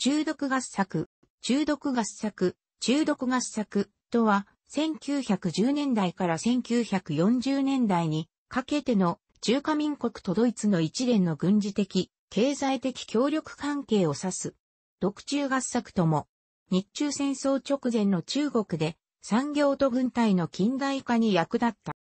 中毒合作、中毒合作、中毒合作とは、1910年代から1940年代にかけての中華民国とドイツの一連の軍事的、経済的協力関係を指す。独中合作とも、日中戦争直前の中国で産業と軍隊の近代化に役立った。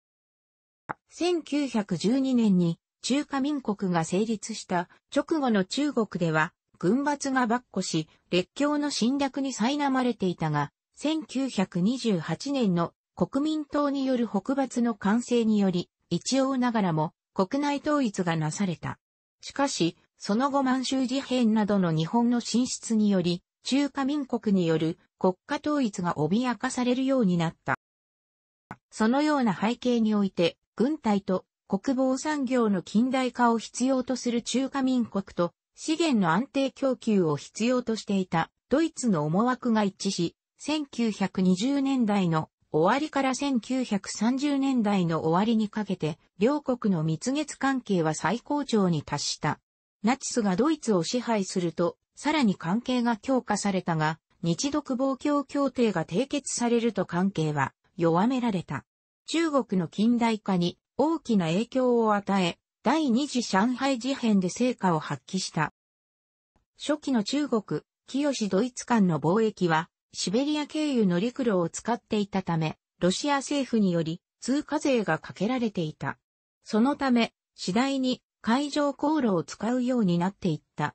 1912年に中華民国が成立した直後の中国では軍閥が跋扈し、列強の侵略に苛まれていたが、1928年の国民党による北伐の完成により、一応ながらも国内統一がなされた。しかし、その後満州事変などの日本の進出により、中華民国による国家統一が脅かされるようになった。そのような背景において、軍隊と国防産業の近代化を必要とする中華民国と資源の安定供給を必要としていたドイツの思惑が一致し、1920年代の終わりから1930年代の終わりにかけて、両国の蜜月関係は最高潮に達した。ナチスがドイツを支配すると、さらに関係が強化されたが、日独防共協定が締結されると関係は弱められた。中国の近代化に大きな影響を与え、第二次上海事変で成果を発揮した。初期の中国、清ドイツ間の貿易は、シベリア経由の陸路を使っていたため、ロシア政府により通貨税がかけられていた。そのため、次第に海上航路を使うようになっていった。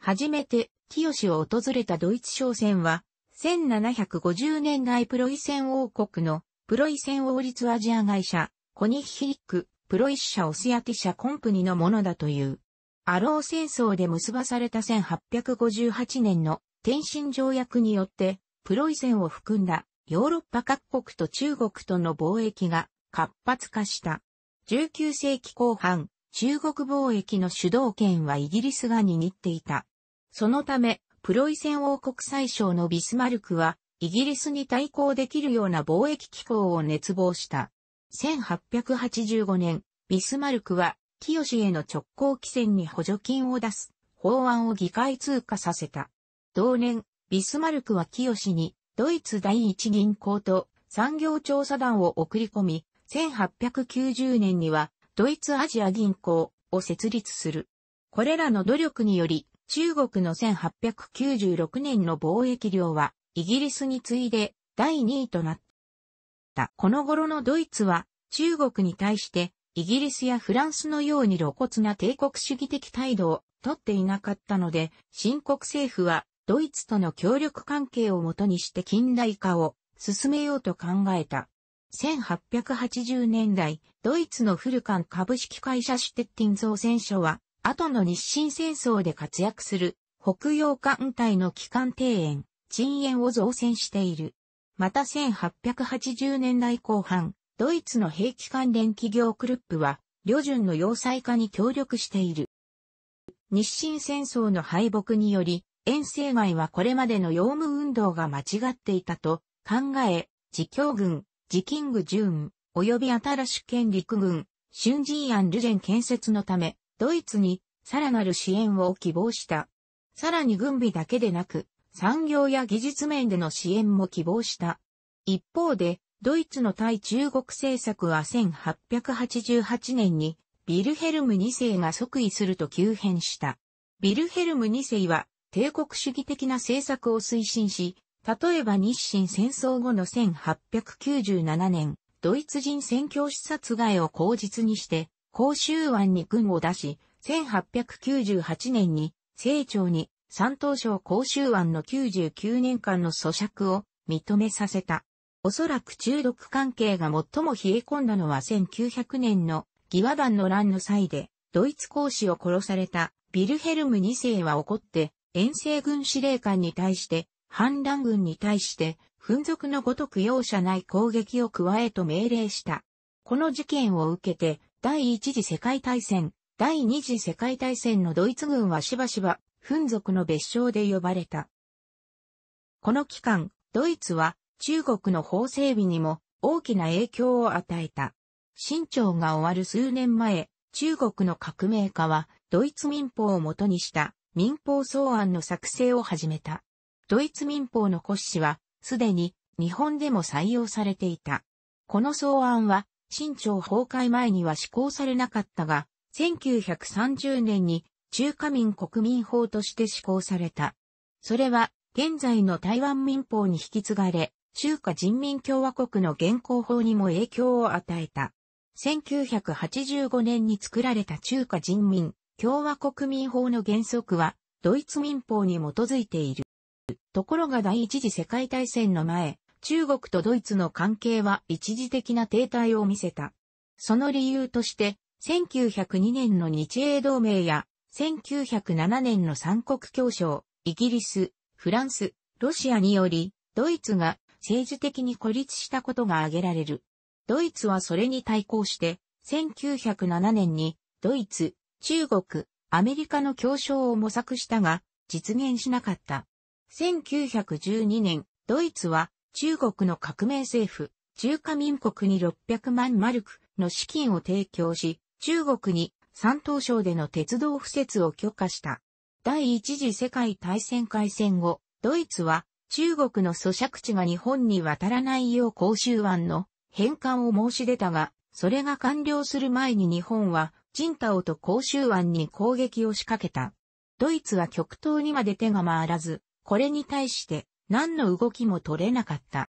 初めて、清を訪れたドイツ商船は、1750年代プロイセン王国のプロイセン王立アジア会社、コニヒリックプロイッシャ・オスヤティシャ・コンプニのものだという。アロー戦争で結ばされた1858年の天津条約によって、プロイセンを含んだヨーロッパ各国と中国との貿易が活発化した。19世紀後半、中国貿易の主導権はイギリスが握っていた。そのため、プロイセン王国最小のビスマルクは、イギリスに対抗できるような貿易機構を熱望した。1885年、ビスマルクは、清への直行規制に補助金を出す法案を議会通過させた。同年、ビスマルクは清にドイツ第一銀行と産業調査団を送り込み、1890年にはドイツアジア銀行を設立する。これらの努力により、中国の1896年の貿易量はイギリスに次いで第2位となった。。この頃のドイツは中国に対してイギリスやフランスのように露骨な帝国主義的態度をとっていなかったので、新国政府はドイツとの協力関係をもとにして近代化を進めようと考えた。1880年代、ドイツのフルカン株式会社シュテッティン造船所は、後の日清戦争で活躍する北洋艦隊の機関庭園、鎮園を造船している。また1880年代後半、ドイツの兵器関連企業クルップは、旅順の要塞化に協力している。日清戦争の敗北により、遠征外はこれまでの用務運動が間違っていたと考え、自教軍、自キングジューン、及び新し県陸軍、春人案ルジェン建設のため、ドイツにさらなる支援を希望した。さらに軍備だけでなく、産業や技術面での支援も希望した。一方で、ドイツの対中国政策は1888年にビルヘルム2世が即位すると急変した。ビルヘルム2世は帝国主義的な政策を推進し、例えば日清戦争後の1897年、ドイツ人宣教師殺害を口実にして、甲州湾に軍を出し、1898年に清長に三島省甲州湾の99年間の咀嚼を認めさせた。おそらく中毒関係が最も冷え込んだのは1900年の義和団の乱の際で、ドイツ公使を殺されたビルヘルム2世は怒って、遠征軍司令官に対して、反乱軍に対して、噴属のごとく容赦ない攻撃を加えと命令した。この事件を受けて、第一次世界大戦、第二次世界大戦のドイツ軍はしばしばフ族の別称で呼ばれた。この期間、ドイツは中国の法整備にも大きな影響を与えた。清朝が終わる数年前、中国の革命家はドイツ民法をもとにした民法草案の作成を始めた。ドイツ民法の骨子はすでに日本でも採用されていた。この草案は清朝崩壊前には施行されなかったが、1930年に中華民国民法として施行された。それは、現在の台湾民法に引き継がれ、中華人民共和国の現行法にも影響を与えた。1985年に作られた中華人民共和国民法の原則は、ドイツ民法に基づいている。ところが第一次世界大戦の前、中国とドイツの関係は一時的な停滞を見せた。その理由として、1902年の日英同盟や1907年の三国協商、イギリス、フランス、ロシアにより、ドイツが政治的に孤立したことが挙げられる。ドイツはそれに対抗して、1907年にドイツ、中国、アメリカの協商を模索したが、実現しなかった。1912年、ドイツは中国の革命政府、中華民国に600万マルクの資金を提供し、中国に山東省での鉄道敷設を許可した。第一次世界大戦開戦後、ドイツは中国の租借地が日本に渡らないよう公衆案の返還を申し出たが、それが完了する前に日本は、チンタオと公衆案に攻撃を仕掛けた。ドイツは極東にまで手が回らず、これに対して何の動きも取れなかった。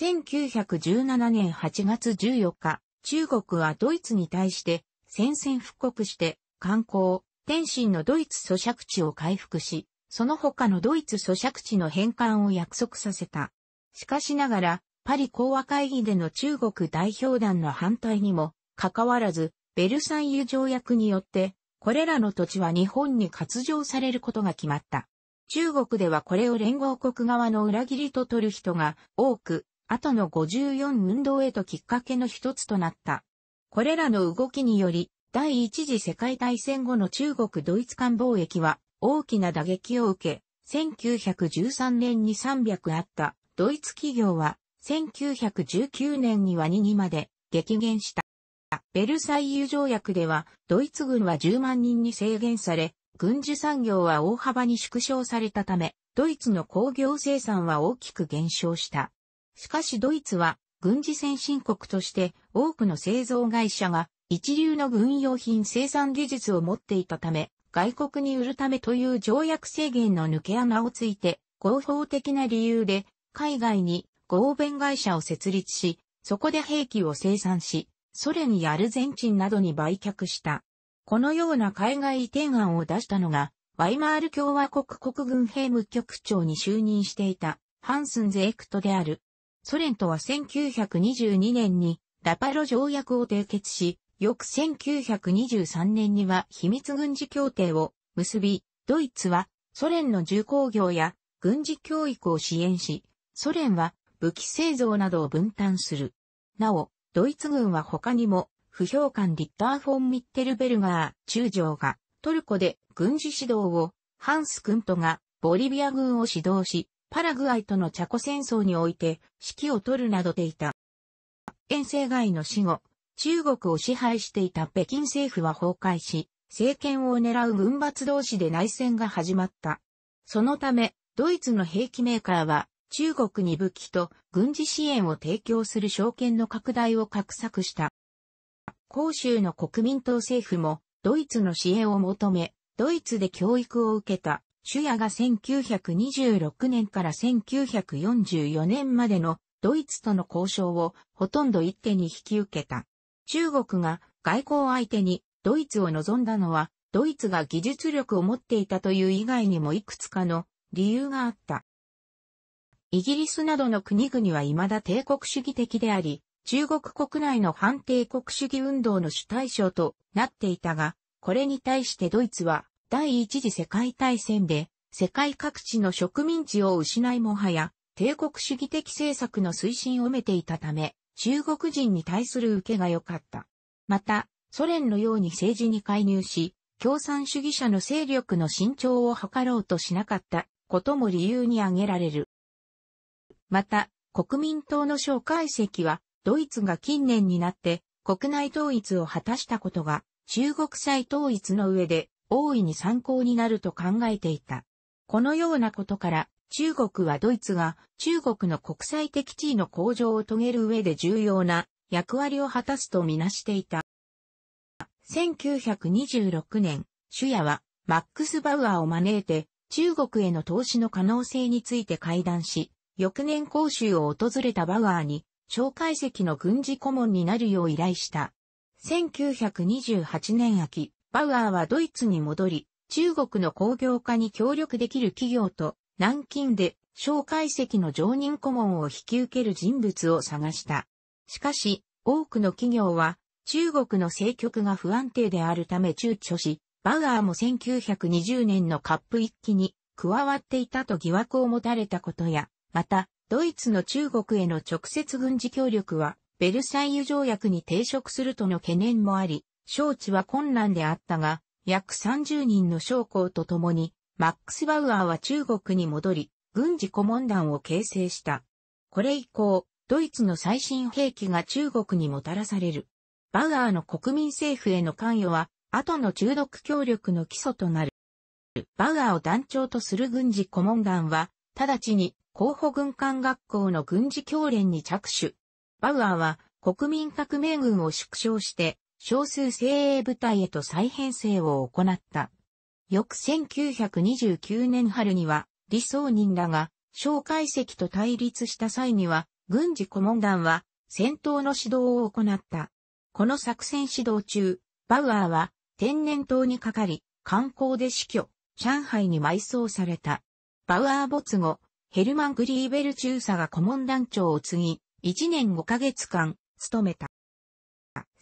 1917年8月14日、中国はドイツに対して戦線復刻して、観光、天津のドイツ租借地を回復し、その他のドイツ租借地の返還を約束させた。しかしながら、パリ講和会議での中国代表団の反対にも、かかわらず、ベルサイユ条約によって、これらの土地は日本に割譲されることが決まった。中国ではこれを連合国側の裏切りと取る人が多く、後の54運動へときっかけの一つとなった。これらの動きにより、第一次世界大戦後の中国ドイツ間貿易は大きな打撃を受け、1913年に300あったドイツ企業は1919年には2にまで激減した。ベルサイユ条約ではドイツ軍は10万人に制限され、軍需産業は大幅に縮小されたため、ドイツの工業生産は大きく減少した。しかしドイツは軍事先進国として多くの製造会社が一流の軍用品生産技術を持っていたため、外国に売るためという条約制限の抜け穴をついて、合法的な理由で海外に合弁会社を設立し、そこで兵器を生産し、ソ連やアルゼンチンなどに売却した。このような海外移転案を出したのが、ワイマール共和国国軍兵務局長に就任していた、ハンスンゼエクトである。ソ連とは1922年にラパロ条約を締結し、翌1923年には秘密軍事協定を結び、ドイツはソ連の重工業や軍事教育を支援し、ソ連は武器製造などを分担する。なお、ドイツ軍は他にも、不評官リッターフォン・ミッテルベルガー中将がトルコで軍事指導を、ハンス・クントがボリビア軍を指導し、パラグアイとのチャコ戦争において指揮を取るなどでいた。遠征外の死後、中国を支配していた北京政府は崩壊し、政権を狙う軍閥同士で内戦が始まった。そのため、ドイツの兵器メーカーは、中国に武器と軍事支援を提供する証券の拡大を画策した。広州の国民党政府も、ドイツの支援を求め、ドイツで教育を受けた主夜が1926年から1944年までのドイツとの交渉をほとんど一手に引き受けた。中国が外交相手にドイツを望んだのは、ドイツが技術力を持っていたという以外にもいくつかの理由があった。イギリスなどの国々は未だ帝国主義的であり、中国国内の反帝国主義運動の主対象となっていたが、これに対してドイツは第一次世界大戦で世界各地の植民地を失いもはや帝国主義的政策の推進を埋めていたため中国人に対する受けが良かった。またソ連のように政治に介入し共産主義者の勢力の伸長を図ろうとしなかったことも理由に挙げられる。また国民党の蒋介石はドイツが近年になって国内統一を果たしたことが中国際統一の上で大いに参考になると考えていた。このようなことから、中国はドイツが中国の国際的地位の向上を遂げる上で重要な役割を果たすとみなしていた。1926年、主夜はマックス・バウアーを招いて中国への投資の可能性について会談し、翌年公衆を訪れたバウアーに、蒋介石の軍事顧問になるよう依頼した。1928年秋、バウアーはドイツに戻り、中国の工業化に協力できる企業と、南京で、蒋介石の常任顧問を引き受ける人物を探した。しかし、多くの企業は、中国の政局が不安定であるため躊躇し、バウアーも1920年のカップ一揆に加わっていたと疑惑を持たれたことや、また、ドイツの中国への直接軍事協力は、ベルサイユ条約に抵触するとの懸念もあり、招致は困難であったが、約30人の将校と共に、マックス・バウアーは中国に戻り、軍事顧問団を形成した。これ以降、ドイツの最新兵器が中国にもたらされる。バウアーの国民政府への関与は、後の中毒協力の基礎となる。バウアーを団長とする軍事顧問団は、直ちに候補軍艦学校の軍事教練に着手。バウアーは国民革命軍を縮小して少数精鋭部隊へと再編成を行った。翌1929年春には、李想人らが、蒋介石と対立した際には、軍事顧問団は、戦闘の指導を行った。この作戦指導中、バウアーは、天然痘にかかり、観光で死去、上海に埋葬された。バウアー没後、ヘルマン・グリーベル中佐が顧問団長を継ぎ、1年5ヶ月間、務めた。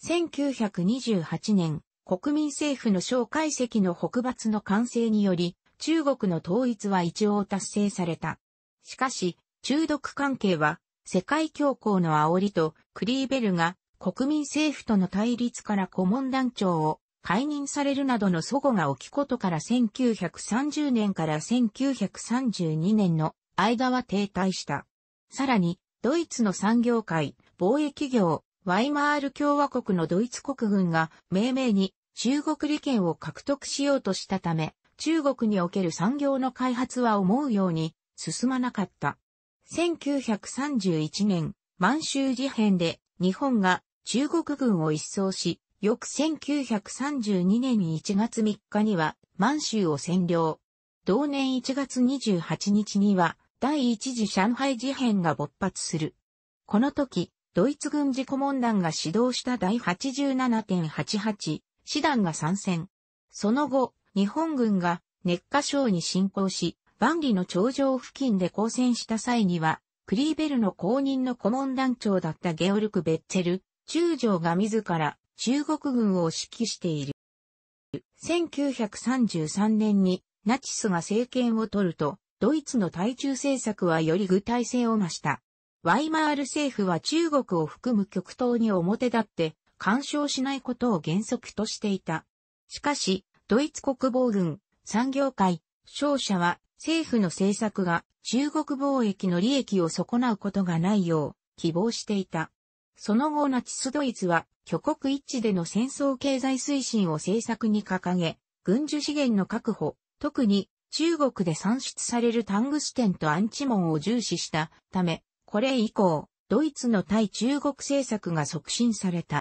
1928年、国民政府の蒋介石の北伐の完成により、中国の統一は一応達成された。しかし、中毒関係は、世界恐慌の煽りと、クリーベルが国民政府との対立から顧問団長を解任されるなどの祖語が起きことから1930年から1932年の間は停滞した。さらに、ドイツの産業界、貿易業、ワイマール共和国のドイツ国軍が命名に中国利権を獲得しようとしたため、中国における産業の開発は思うように進まなかった。1931年、満州事変で日本が中国軍を一掃し、翌1932年1月3日には満州を占領。同年1月28日には第一次上海事変が勃発する。この時、ドイツ軍事顧問団が指導した第87.88師団が参戦。その後、日本軍が熱火省に侵攻し、万里の頂上付近で交戦した際には、クリーベルの公認の顧問団長だったゲオルク・ベッツェル、中将が自ら中国軍を指揮している。1933年にナチスが政権を取ると、ドイツの対中政策はより具体性を増した。ワイマール政府は中国を含む極東に表立って干渉しないことを原則としていた。しかし、ドイツ国防軍、産業界、商社は政府の政策が中国貿易の利益を損なうことがないよう希望していた。その後ナチスドイツは挙国一致での戦争経済推進を政策に掲げ、軍需資源の確保、特に中国で産出されるタングステンとアンチモンを重視したため、これ以降、ドイツの対中国政策が促進された。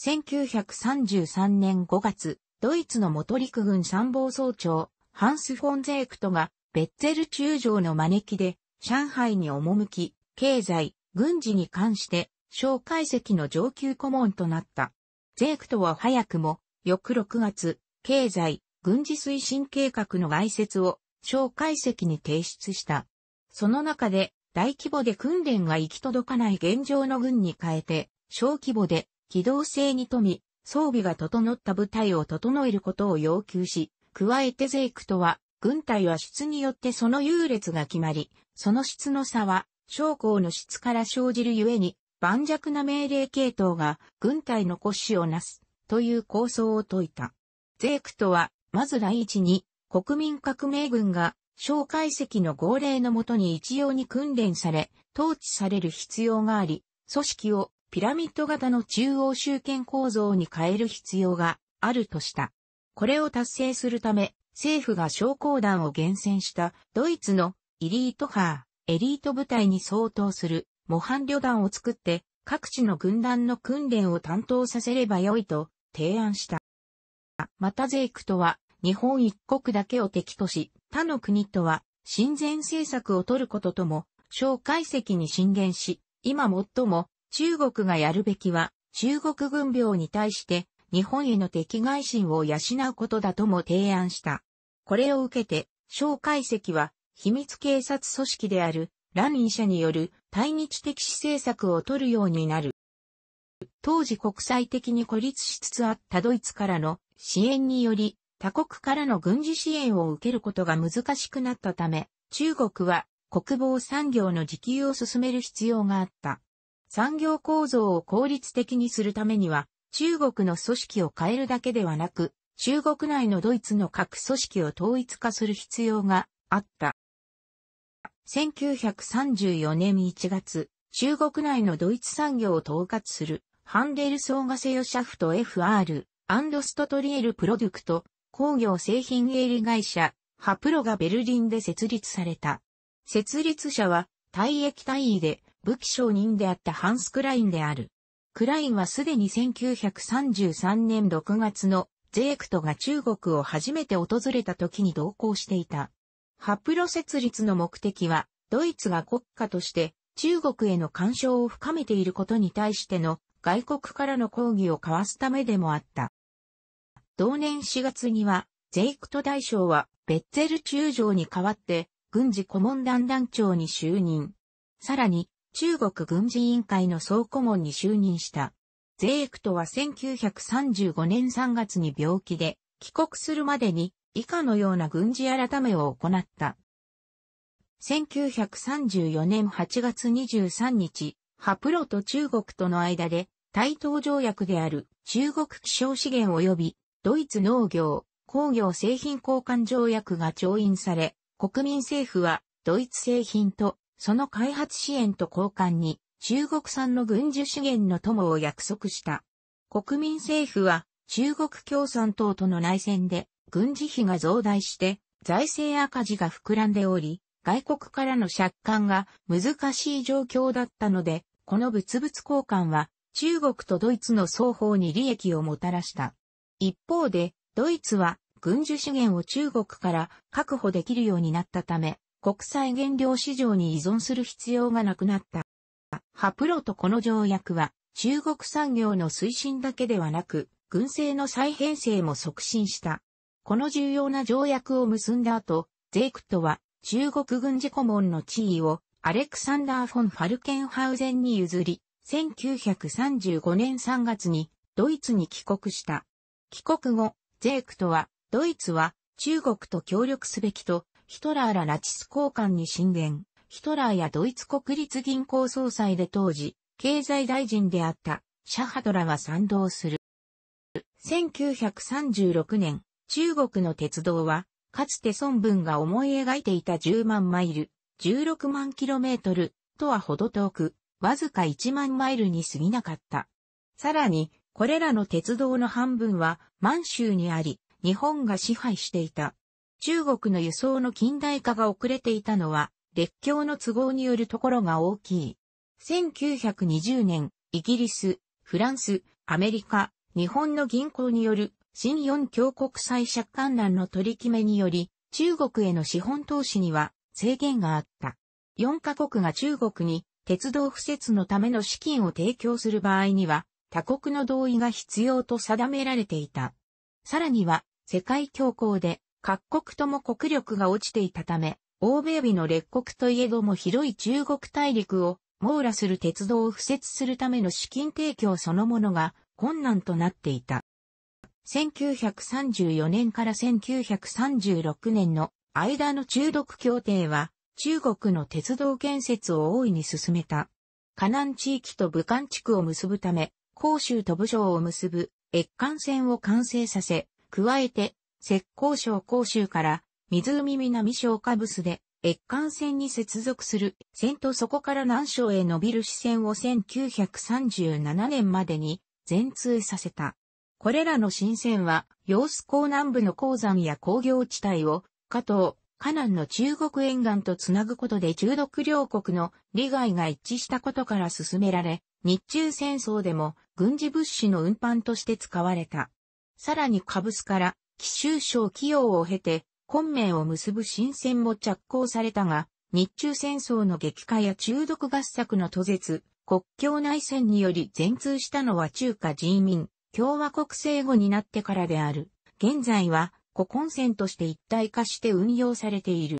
1933年5月、ドイツの元陸軍参謀総長、ハンス・フォン・ゼークトが、ベッツェル中将の招きで、上海に赴き、経済、軍事に関して、小介析の上級顧問となった。ゼークトは早くも、翌6月、経済、軍事推進計画の概説を、小介析に提出した。その中で、大規模で訓練が行き届かない現状の軍に変えて、小規模で機動性に富み、装備が整った部隊を整えることを要求し、加えてゼイクとは、軍隊は質によってその優劣が決まり、その質の差は、将校の質から生じるゆえに、盤石な命令系統が軍隊の骨子をなす、という構想を説いた。税区とは、まず第一に、国民革命軍が蒋介石の号令のもとに一様に訓練され、統治される必要があり、組織をピラミッド型の中央集権構造に変える必要があるとした。これを達成するため、政府が将校団を厳選したドイツのエリート派、エリート部隊に相当する模範旅団を作って各地の軍団の訓練を担当させればよいと提案した。またゼイクとは日本一国だけを敵とし、他の国とは、親善政策を取ることとも、蒋介石に進言し、今最も中国がやるべきは、中国軍病に対して日本への敵外心を養うことだとも提案した。これを受けて、蒋介石は秘密警察組織である、ラン・イ社による対日的施政策を取るようになる。当時国際的に孤立しつつあったドイツからの支援により、他国からの軍事支援を受けることが難しくなったため、中国は国防産業の自給を進める必要があった。産業構造を効率的にするためには、中国の組織を変えるだけではなく、中国内のドイツの各組織を統一化する必要があった。1934年1月、中国内のドイツ産業を統括するハンデル総合セヨシャフト FR& ストトリエルプロデュクト工業製品営利会社、ハプロがベルリンで設立された。設立者は、退役隊位で、武器商人であったハンス・クラインである。クラインはすでに1933年6月のゼークトが中国を初めて訪れた時に同行していた。ハプロ設立の目的は、ドイツが国家として中国への干渉を深めていることに対しての外国からの抗議を交わすためでもあった。同年4月には、ゼイクト大将はベッツェル中将に代わって、軍事顧問団団長に就任。さらに、中国軍事委員会の総顧問に就任した。ゼイクトは1935年3月に病気で、帰国するまでに以下のような軍事改めを行った。1934年8月23日、ハプロと中国との間で、対等条約である中国気象資源及びドイツ農業、工業製品交換条約が調印され、国民政府はドイツ製品とその開発支援と交換に中国産の軍需資源の友を約束した。国民政府は中国共産党との内戦で軍事費が増大して財政赤字が膨らんでおり、外国からの借款が難しい状況だったので、この物々交換は中国とドイツの双方に利益をもたらした。一方で、ドイツは軍需資源を中国から確保できるようになったため、国際原料市場に依存する必要がなくなった。ハプロとこの条約は、中国産業の推進だけではなく、軍政の再編成も促進した。この重要な条約を結んだ後、ゼイクトは中国軍事顧問の地位をアレクサンダー・フォン・ファルケンハウゼンに譲り、1935年3月にドイツに帰国した。帰国後、ゼークとは、ドイツは中国と協力すべきと、ヒトラーらナチス交換に進言。ヒトラーやドイツ国立銀行総裁で当時、経済大臣であったシャハドラは賛同する。1936年、中国の鉄道は、かつて孫文が思い描いていた10万マイル、16万キロメートルとはほど遠く、わずか1万マイルに過ぎなかった。さらに、これらの鉄道の半分は満州にあり、日本が支配していた。中国の輸送の近代化が遅れていたのは、列強の都合によるところが大きい。1920年、イギリス、フランス、アメリカ、日本の銀行による新四強国債借款難の取り決めにより、中国への資本投資には制限があった。4カ国が中国に鉄道敷設のための資金を提供する場合には、他国の同意が必要と定められていた。さらには、世界恐慌で各国とも国力が落ちていたため、欧米日の列国といえども広い中国大陸を網羅する鉄道を敷設するための資金提供そのものが困難となっていた。1934年から1936年の間の中毒協定は中国の鉄道建設を大いに進めた。河南地域と武漢地区を結ぶため、甲州と武将を結ぶ越艦線を完成させ、加えて、石膏省甲州から湖南省下ブスで越艦線に接続する線とそこから南省へ伸びる支線を1937年までに全通させた。これらの新線は、洋子港南部の鉱山や工業地帯を、加藤、河南の中国沿岸とつなぐことで中毒両国の利害が一致したことから進められ、日中戦争でも軍事物資の運搬として使われた。さらにカブスから奇襲省起用を経て、昆明を結ぶ新線も着工されたが、日中戦争の激化や中毒合作の途絶、国境内戦により全通したのは中華人民共和国政後になってからである。現在は古今線として一体化して運用されている。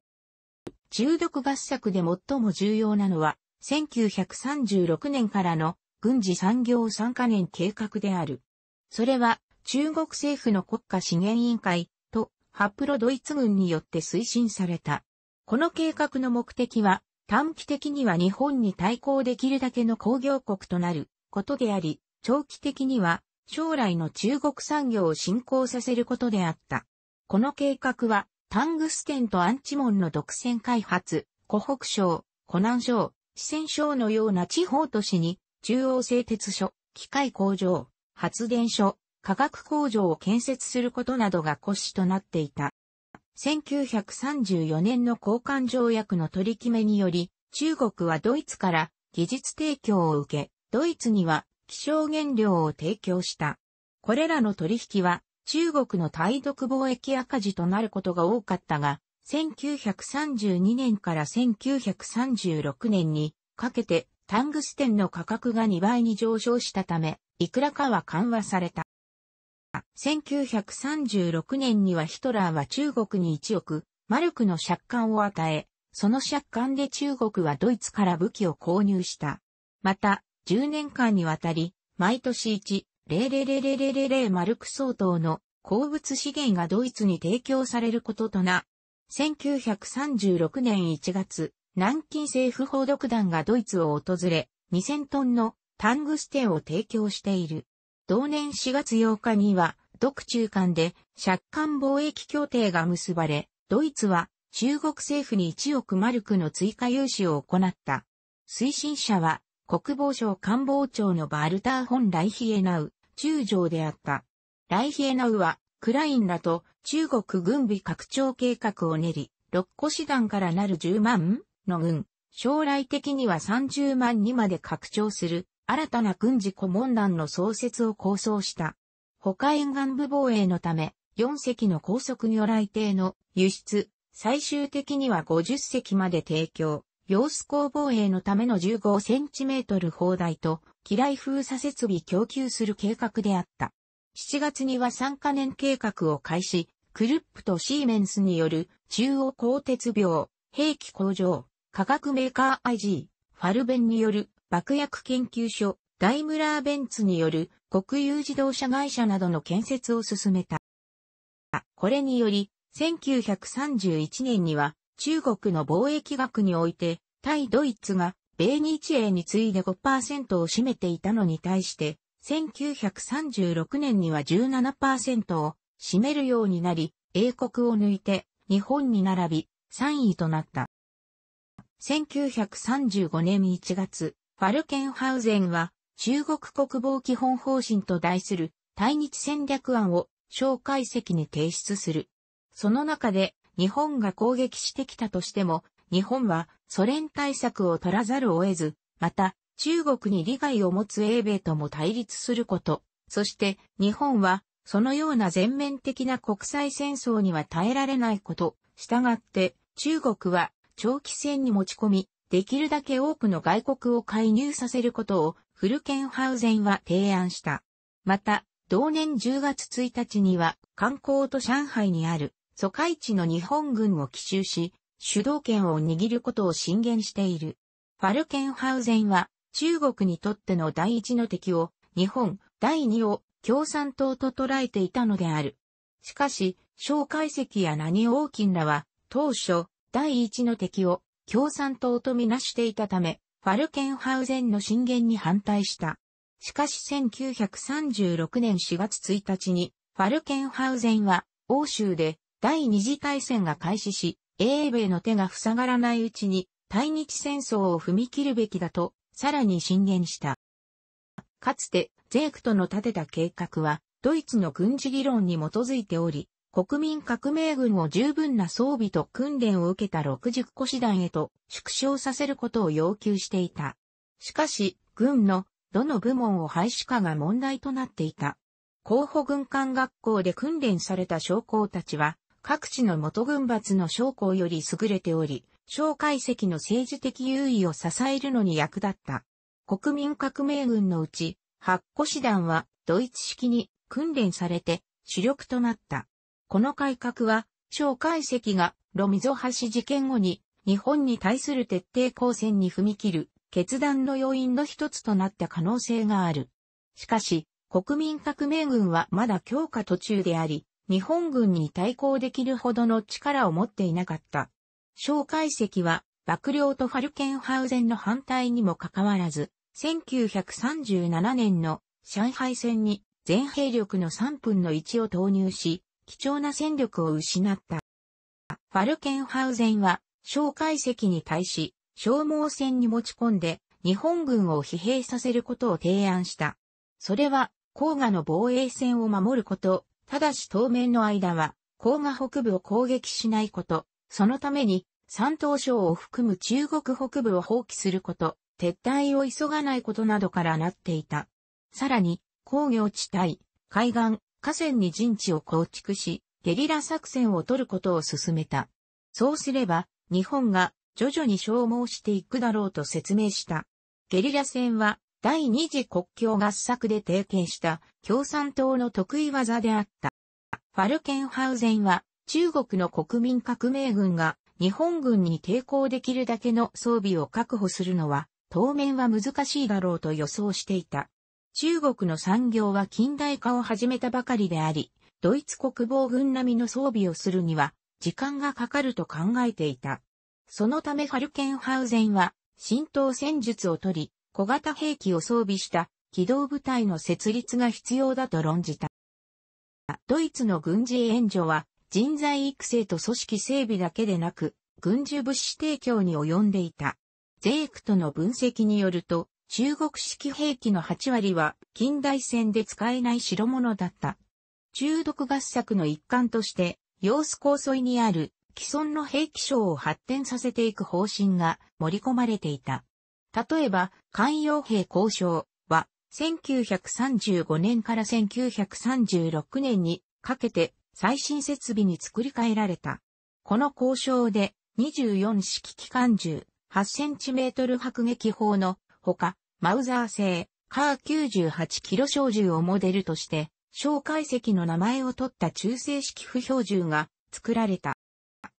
中毒合作で最も重要なのは1936年からの軍事産業参加年計画である。それは中国政府の国家資源委員会とハプロドイツ軍によって推進された。この計画の目的は短期的には日本に対抗できるだけの工業国となることであり、長期的には将来の中国産業を振興させることであった。この計画はタングステンとアンチモンの独占開発、湖北省、湖南省、四川省のような地方都市に、中央製鉄所、機械工場、発電所、化学工場を建設することなどが骨子となっていた。1934年の交換条約の取り決めにより、中国はドイツから技術提供を受け、ドイツには気象原料を提供した。これらの取引は中国の対独貿易赤字となることが多かったが、1932年から1936年にかけてタングステンの価格が2倍に上昇したため、いくらかは緩和された。1936年にはヒトラーは中国に1億、マルクの借款を与え、その借款で中国はドイツから武器を購入した。また、10年間にわたり、毎年1、0 0 0 0マルク相当の鉱物資源がドイツに提供されることとな、1936年1月、南京政府報読団がドイツを訪れ、2000トンのタングステンを提供している。同年4月8日には、独中間で借款貿易協定が結ばれ、ドイツは中国政府に1億マルクの追加融資を行った。推進者は国防省官房長のバルター・ホン・ライヒエナウ、中将であった。ライヒエナウはクラインらと中国軍備拡張計画を練り、6個師団からなる10万の軍、将来的には30万にまで拡張する新たな軍事顧問団の創設を構想した。他沿岸部防衛のため、4隻の高速魚雷艇の輸出、最終的には50隻まで提供、洋子港防衛のための15センチメートル砲台と、機雷封鎖設備供給する計画であった。7月には3カ年計画を開始、クルップとシーメンスによる中央鋼鉄病、兵器工場、化学メーカー IG、ファルベンによる爆薬研究所、ダイムラーベンツによる国有自動車会社などの建設を進めた。これにより、1931年には中国の貿易額において、対ドイツが米日英に次いで5%を占めていたのに対して、1936年には17%を占めるようになり、英国を抜いて日本に並び3位となった。1935年1月、ファルケンハウゼンは中国国防基本方針と題する対日戦略案を蒋介石に提出する。その中で日本が攻撃してきたとしても、日本はソ連対策を取らざるを得ず、また中国に利害を持つ英米とも対立すること、そして日本はそのような全面的な国際戦争には耐えられないこと、従って中国は長期戦に持ち込み、できるだけ多くの外国を介入させることをフルケンハウゼンは提案した。また、同年10月1日には、観光と上海にある、疎開地の日本軍を奇襲し、主導権を握ることを進言している。ファルケンハウゼンは、中国にとっての第一の敵を、日本、第二を共産党と捉えていたのである。しかし、蒋介石や何王金らは、当初、第一の敵を共産党とみなしていたため、ファルケンハウゼンの進言に反対した。しかし1936年4月1日に、ファルケンハウゼンは、欧州で第二次大戦が開始し、英米の手が塞がらないうちに、対日戦争を踏み切るべきだとさらに進言した。かつて、ゼークとの立てた計画は、ドイツの軍事理論に基づいており、国民革命軍を十分な装備と訓練を受けた六軸個師団へと縮小させることを要求していた。しかし、軍のどの部門を廃止かが問題となっていた。候補軍艦学校で訓練された将校たちは、各地の元軍閥の将校より優れており、蒋介石の政治的優位を支えるのに役立った。国民革命軍のうち、八個師団はドイツ式に訓練されて主力となった。この改革は、蒋介石がロミゾ橋事件後に日本に対する徹底抗戦に踏み切る決断の要因の一つとなった可能性がある。しかし、国民革命軍はまだ強化途中であり、日本軍に対抗できるほどの力を持っていなかった。小解石は、幕僚とファルケンハウゼンの反対にもかかわらず、1937年の上海戦に全兵力の3分の1を投入し、貴重な戦力を失った。ファルケンハウゼンは、小解石に対し、消耗戦に持ち込んで、日本軍を疲弊させることを提案した。それは、黄河の防衛線を守ること、ただし当面の間は、黄河北部を攻撃しないこと、そのために、山東省を含む中国北部を放棄すること、撤退を急がないことなどからなっていた。さらに、工業地帯、海岸、河川に陣地を構築し、ゲリラ作戦を取ることを進めた。そうすれば、日本が徐々に消耗していくだろうと説明した。ゲリラ戦は、第二次国境合作で提携した共産党の得意技であった。ファルケンハウゼンは中国の国民革命軍が日本軍に抵抗できるだけの装備を確保するのは当面は難しいだろうと予想していた。中国の産業は近代化を始めたばかりであり、ドイツ国防軍並みの装備をするには時間がかかると考えていた。そのためファルケンハウゼンは浸透戦術をとり、小型兵器を装備した機動部隊の設立が必要だと論じた。ドイツの軍事援助は人材育成と組織整備だけでなく、軍需物資提供に及んでいた。ゼ区クの分析によると、中国式兵器の8割は近代戦で使えない代物だった。中毒合作の一環として、様子構想にある既存の兵器賞を発展させていく方針が盛り込まれていた。例えば、関洋兵交渉は1935年から1936年にかけて最新設備に作り変えられた。この交渉で24式機関銃 8cm 迫撃砲のほか、マウザー製、カー98キロ小銃をモデルとして、小解析の名前を取った中性式不標銃が作られた。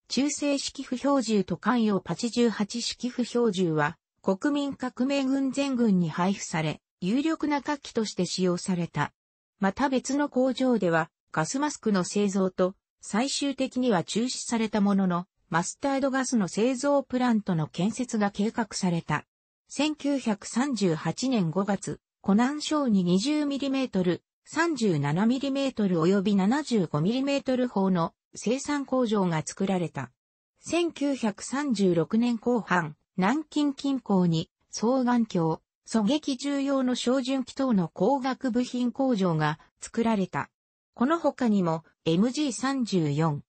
中性式不標銃と関与88式不標銃は、国民革命軍全軍に配布され、有力な火器として使用された。また別の工場では、ガスマスクの製造と、最終的には中止されたものの、マスタードガスの製造プラントの建設が計画された。1938年5月、湖南省に 20mm、37mm 及び 75mm 砲の生産工場が作られた。1936年後半、南京近郊に双眼鏡、狙撃重要の照準機等の工学部品工場が作られた。この他にも MG34、隠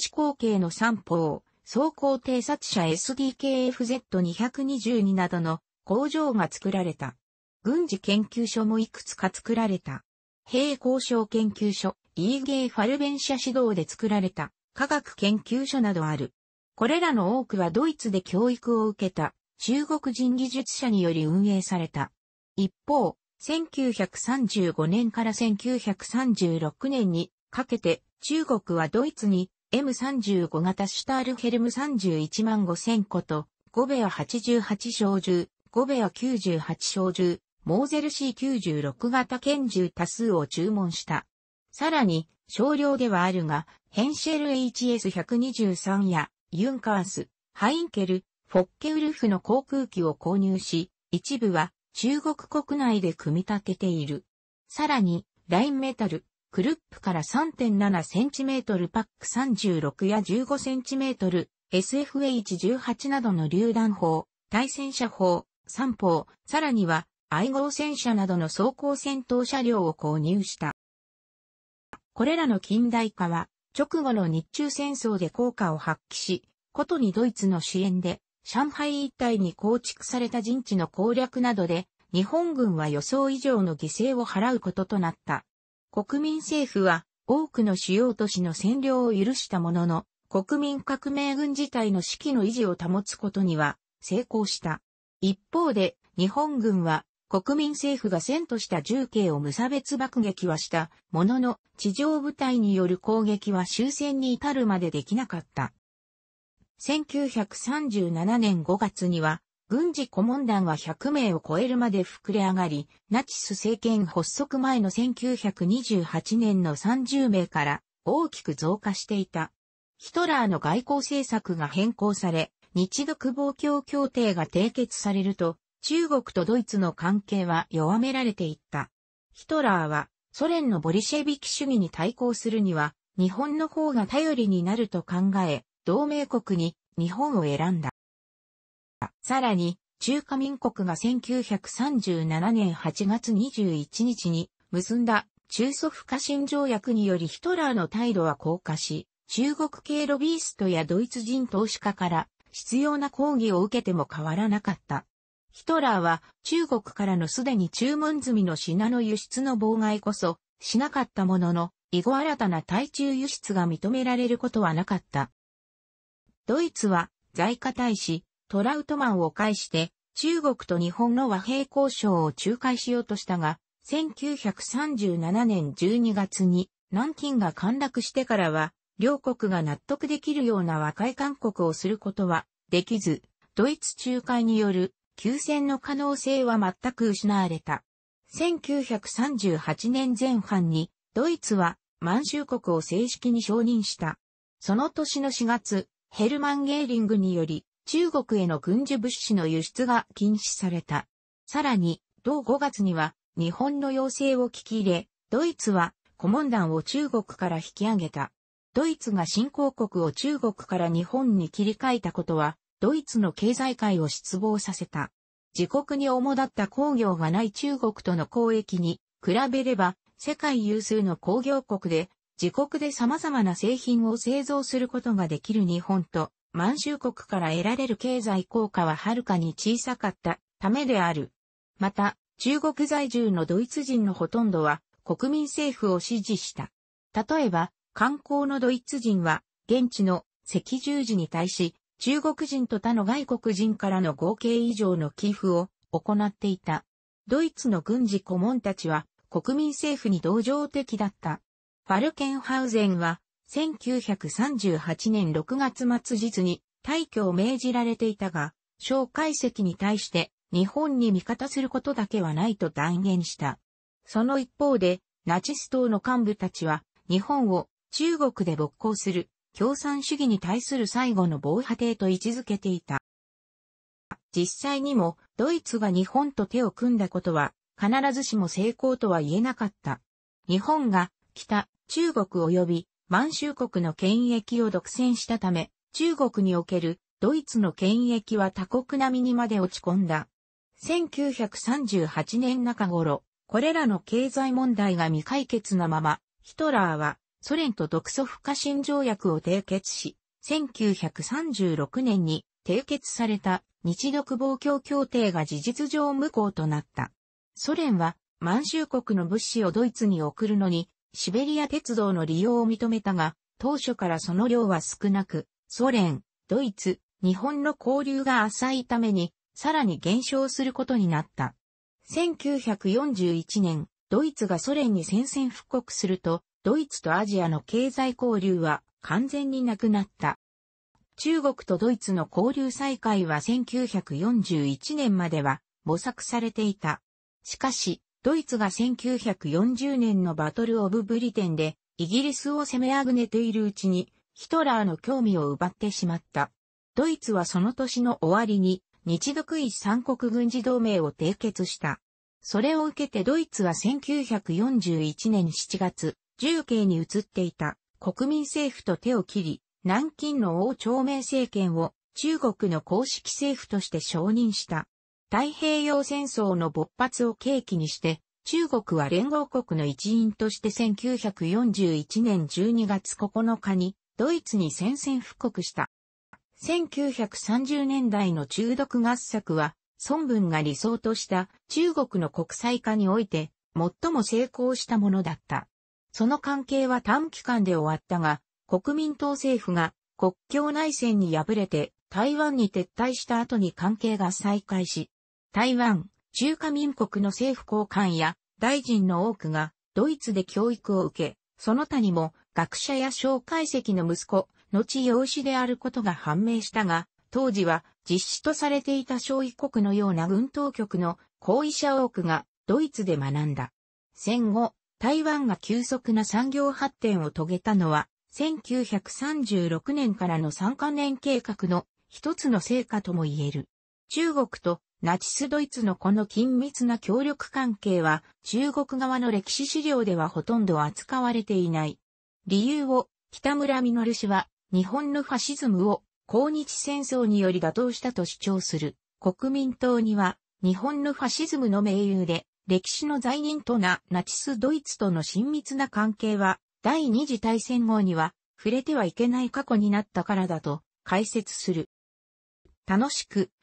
し口径の三方、走行偵察車 SDKFZ222 などの工場が作られた。軍事研究所もいくつか作られた。兵工商研究所、イーゲー・ファルベン社指導で作られた科学研究所などある。これらの多くはドイツで教育を受けた中国人技術者により運営された。一方、1935年から1936年にかけて中国はドイツに M35 型シュタールヘルム31万5000個とゴベア88小銃、ゴベア98小銃、モーゼル C96 型拳銃多数を注文した。さらに少量ではあるがヘンシェル HS123 やユンカース、ハインケル、フォッケウルフの航空機を購入し、一部は中国国内で組み立てている。さらに、ラインメタル、クルップから 3.7cm パック36や 15cm、SFH18 などの榴弾砲、対戦車砲、三砲、さらには、愛号戦車などの装甲戦闘車両を購入した。これらの近代化は、直後の日中戦争で効果を発揮し、ことにドイツの支援で、上海一帯に構築された陣地の攻略などで、日本軍は予想以上の犠牲を払うこととなった。国民政府は多くの主要都市の占領を許したものの、国民革命軍自体の士気の維持を保つことには成功した。一方で、日本軍は国民政府が遷都した重慶を無差別爆撃はしたものの、地上部隊による攻撃は終戦に至るまでできなかった。1937年5月には、軍事顧問団は100名を超えるまで膨れ上がり、ナチス政権発足前の1928年の30名から大きく増加していた。ヒトラーの外交政策が変更され、日独防共協定が締結されると、中国とドイツの関係は弱められていった。ヒトラーはソ連のボリシェビキ主義に対抗するには、日本の方が頼りになると考え、同盟国に日本を選んだ。さらに、中華民国が1937年8月21日に結んだ中ソ不可侵条約によりヒトラーの態度は降下し、中国系ロビーストやドイツ人投資家から必要な抗議を受けても変わらなかった。ヒトラーは中国からのすでに注文済みの品の輸出の妨害こそしなかったものの、以後新たな対中輸出が認められることはなかった。ドイツは在家大使トラウトマンを介して中国と日本の和平交渉を仲介しようとしたが、1937年12月に南京が陥落してからは、両国が納得できるような和解勧告をすることはできず、ドイツ仲介による休戦の可能性は全く失われた。1938年前半にドイツは満州国を正式に承認した。その年の4月、ヘルマン・ゲーリングにより、中国への軍需物資の輸出が禁止された。さらに、同5月には、日本の要請を聞き入れ、ドイツは、顧問団を中国から引き上げた。ドイツが新興国を中国から日本に切り替えたことは、ドイツの経済界を失望させた。自国に主だった工業がない中国との交易に、比べれば、世界有数の工業国で、自国で様々な製品を製造することができる日本と満州国から得られる経済効果ははるかに小さかったためである。また、中国在住のドイツ人のほとんどは国民政府を支持した。例えば、観光のドイツ人は現地の赤十字に対し、中国人と他の外国人からの合計以上の寄付を行っていた。ドイツの軍事顧問たちは国民政府に同情的だった。ファルケンハウゼンは、1938年6月末日に退去を命じられていたが、蒋介石に対して日本に味方することだけはないと断言した。その一方で、ナチス党の幹部たちは、日本を中国で勃興する共産主義に対する最後の防波堤と位置づけていた。実際にもドイツが日本と手を組んだことは必ずしも成功とは言えなかった。日本が北中国及び満州国の権益を独占したため、中国におけるドイツの権益は他国並みにまで落ち込んだ。1938年中頃、これらの経済問題が未解決なまま、ヒトラーはソ連と独ソ不可侵条約を締結し、1936年に締結された日独防共協定が事実上無効となった。ソ連は満州国の物資をドイツに送るのにシベリア鉄道の利用を認めたが、当初からその量は少なく、ソ連、ドイツ、日本の交流が浅いために、さらに減少することになった。1941年、ドイツがソ連に宣戦復刻すると、ドイツとアジアの経済交流は完全になくなった。中国とドイツの交流再開は1941年までは模索されていた。しかし、ドイツが1940年のバトル・オブ・ブリテンで、イギリスを攻めあぐねているうちに、ヒトラーの興味を奪ってしまった。ドイツはその年の終わりに、日独一三国軍事同盟を締結した。それを受けてドイツは1941年7月、重慶に移っていた国民政府と手を切り、南京の王朝明政権を中国の公式政府として承認した。太平洋戦争の勃発を契機にして、中国は連合国の一員として1941年12月9日にドイツに宣戦布告した。1930年代の中毒合作は、孫文が理想とした中国の国際化において最も成功したものだった。その関係は短期間で終わったが、国民党政府が国境内戦に敗れて台湾に撤退した後に関係が再開し、台湾、中華民国の政府高官や大臣の多くがドイツで教育を受け、その他にも学者や紹介席の息子、後養子であることが判明したが、当時は実施とされていた小異国のような軍当局の後遺者多くがドイツで学んだ。戦後、台湾が急速な産業発展を遂げたのは、1936年からの3カ年計画の一つの成果とも言える。中国とナチスドイツのこの緊密な協力関係は中国側の歴史資料ではほとんど扱われていない。理由を北村実氏は日本のファシズムを抗日戦争により打倒したと主張する国民党には日本のファシズムの盟友で歴史の罪人となナチスドイツとの親密な関係は第二次大戦後には触れてはいけない過去になったからだと解説する。楽しく